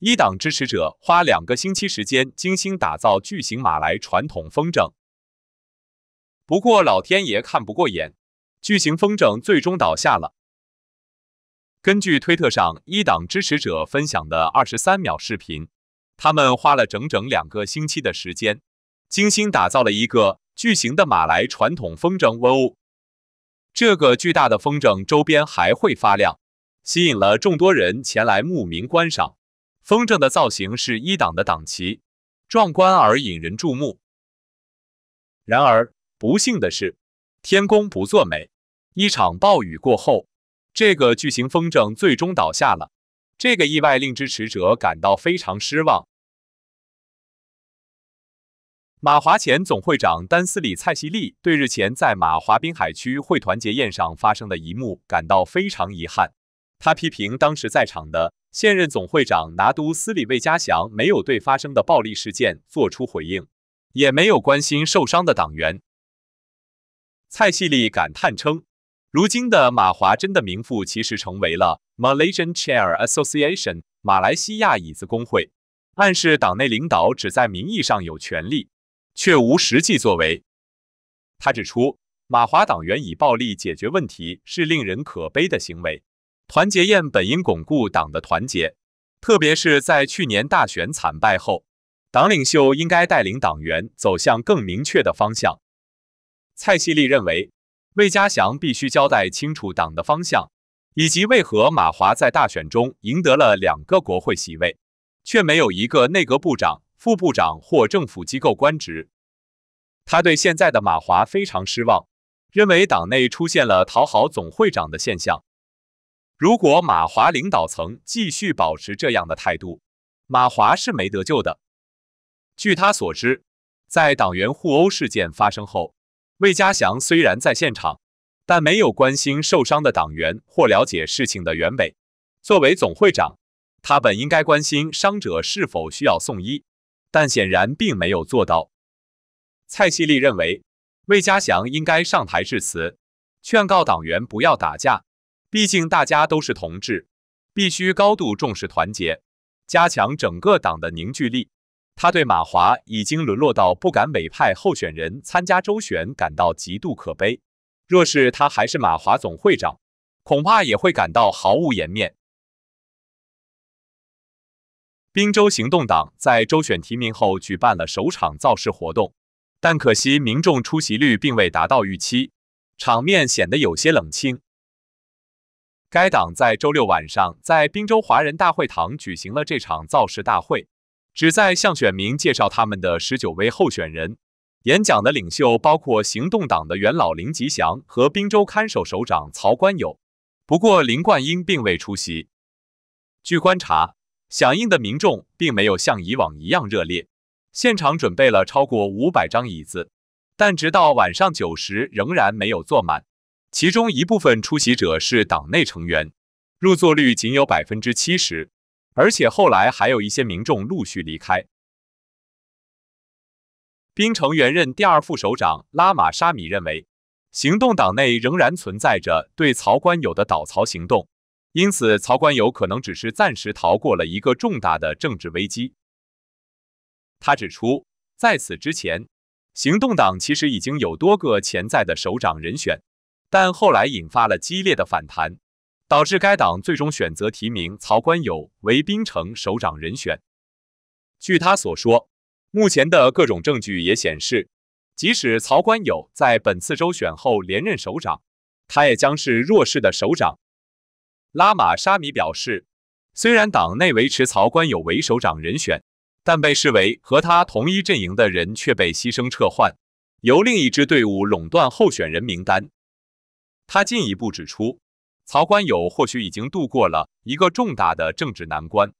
一党支持者花两个星期时间精心打造巨型马来传统风筝，不过老天爷看不过眼，巨型风筝最终倒下了。根据推特上一党支持者分享的二十三秒视频，他们花了整整两个星期的时间，精心打造了一个巨型的马来传统风筝。哦！这个巨大的风筝周边还会发亮，吸引了众多人前来慕名观赏。风筝的造型是一党的党旗，壮观而引人注目。然而，不幸的是，天公不作美，一场暴雨过后，这个巨型风筝最终倒下了。这个意外令支持者感到非常失望。马华前总会长丹斯里蔡希利对日前在马华滨海区会团结宴上发生的一幕感到非常遗憾。他批评当时在场的现任总会长拿督斯里魏嘉祥没有对发生的暴力事件作出回应，也没有关心受伤的党员。蔡系利感叹称：“如今的马华真的名副其实成为了 Malaysian Chair Association（ 马来西亚椅子工会），暗示党内领导只在名义上有权利，却无实际作为。”他指出，马华党员以暴力解决问题是令人可悲的行为。团结宴本应巩固党的团结，特别是在去年大选惨败后，党领袖应该带领党员走向更明确的方向。蔡希利认为，魏家祥必须交代清楚党的方向，以及为何马华在大选中赢得了两个国会席位，却没有一个内阁部长、副部长或政府机构官职。他对现在的马华非常失望，认为党内出现了讨好总会长的现象。如果马华领导层继续保持这样的态度，马华是没得救的。据他所知，在党员互殴事件发生后，魏嘉祥虽然在现场，但没有关心受伤的党员或了解事情的原委。作为总会长，他本应该关心伤者是否需要送医，但显然并没有做到。蔡希利认为，魏嘉祥应该上台致辞，劝告党员不要打架。毕竟大家都是同志，必须高度重视团结，加强整个党的凝聚力。他对马华已经沦落到不敢委派候选人参加周选感到极度可悲。若是他还是马华总会长，恐怕也会感到毫无颜面。滨州行动党在周选提名后举办了首场造势活动，但可惜民众出席率并未达到预期，场面显得有些冷清。该党在周六晚上在滨州华人大会堂举行了这场造势大会，旨在向选民介绍他们的十九位候选人。演讲的领袖包括行动党的元老林吉祥和滨州看守首长曹冠友，不过林冠英并未出席。据观察，响应的民众并没有像以往一样热烈，现场准备了超过五百张椅子，但直到晚上九时仍然没有坐满。其中一部分出席者是党内成员，入座率仅有百分之七十，而且后来还有一些民众陆续离开。兵城员任第二副首长拉玛沙米认为，行动党内仍然存在着对曹官友的倒曹行动，因此曹官友可能只是暂时逃过了一个重大的政治危机。他指出，在此之前，行动党其实已经有多个潜在的首长人选。但后来引发了激烈的反弹，导致该党最终选择提名曹观友为槟城首长人选。据他所说，目前的各种证据也显示，即使曹观友在本次州选后连任首长，他也将是弱势的首长。拉玛沙米表示，虽然党内维持曹观友为首长人选，但被视为和他同一阵营的人却被牺牲撤换，由另一支队伍垄断候选人名单。他进一步指出，曹关友或许已经度过了一个重大的政治难关，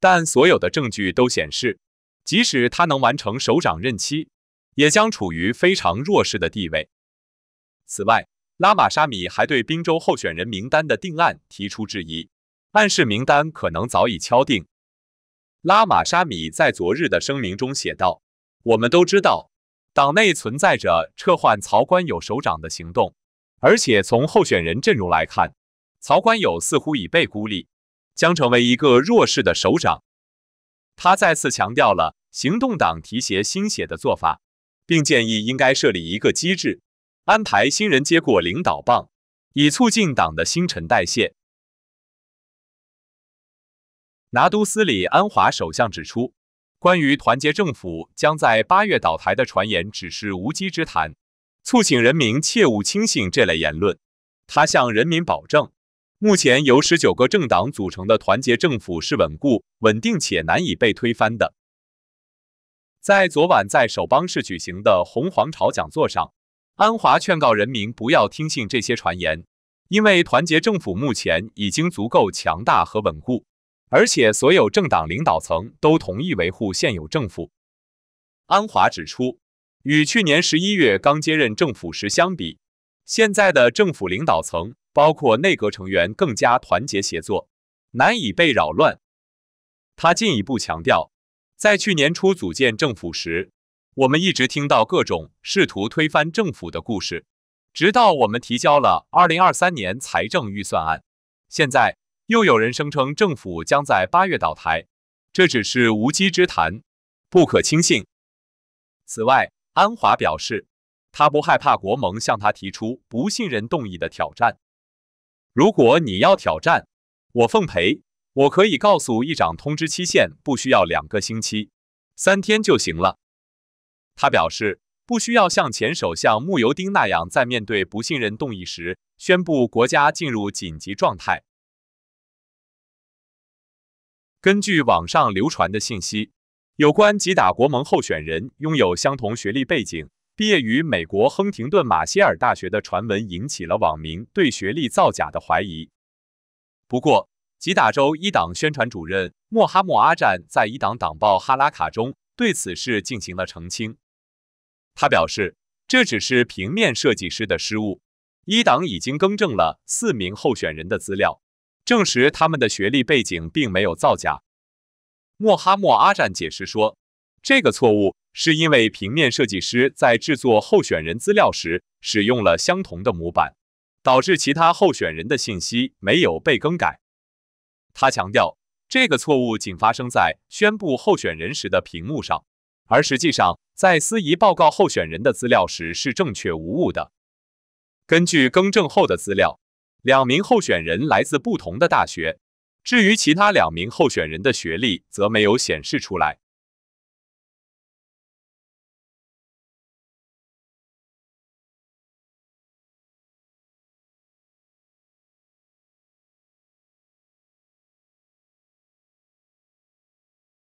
但所有的证据都显示，即使他能完成首长任期，也将处于非常弱势的地位。此外，拉玛沙米还对宾州候选人名单的定案提出质疑，暗示名单可能早已敲定。拉玛沙米在昨日的声明中写道：“我们都知道，党内存在着撤换曹关友首长的行动。”而且从候选人阵容来看，曹官友似乎已被孤立，将成为一个弱势的首长。他再次强调了行动党提携新血的做法，并建议应该设立一个机制，安排新人接过领导棒，以促进党的新陈代谢。拿督斯里安华首相指出，关于团结政府将在八月倒台的传言只是无稽之谈。促请人民切勿轻信这类言论。他向人民保证，目前由十九个政党组成的团结政府是稳固、稳定且难以被推翻的。在昨晚在首邦市举行的红皇朝讲座上，安华劝告人民不要听信这些传言，因为团结政府目前已经足够强大和稳固，而且所有政党领导层都同意维护现有政府。安华指出。与去年十一月刚接任政府时相比，现在的政府领导层包括内阁成员更加团结协作，难以被扰乱。他进一步强调，在去年初组建政府时，我们一直听到各种试图推翻政府的故事，直到我们提交了二零二三年财政预算案。现在又有人声称政府将在八月倒台，这只是无稽之谈，不可轻信。此外，安华表示，他不害怕国盟向他提出不信任动议的挑战。如果你要挑战，我奉陪。我可以告诉议长，通知期限不需要两个星期，三天就行了。他表示，不需要像前首相穆尤丁那样，在面对不信任动议时宣布国家进入紧急状态。根据网上流传的信息。有关吉打国盟候选人拥有相同学历背景，毕业于美国亨廷顿马歇尔大学的传闻，引起了网民对学历造假的怀疑。不过，吉打州一党宣传主任穆哈默阿占在一党党报《哈拉卡》中对此事进行了澄清。他表示，这只是平面设计师的失误，一党已经更正了四名候选人的资料，证实他们的学历背景并没有造假。莫哈默阿占解释说，这个错误是因为平面设计师在制作候选人资料时使用了相同的模板，导致其他候选人的信息没有被更改。他强调，这个错误仅发生在宣布候选人时的屏幕上，而实际上在司仪报告候选人的资料时是正确无误的。根据更正后的资料，两名候选人来自不同的大学。至于其他两名候选人的学历，则没有显示出来。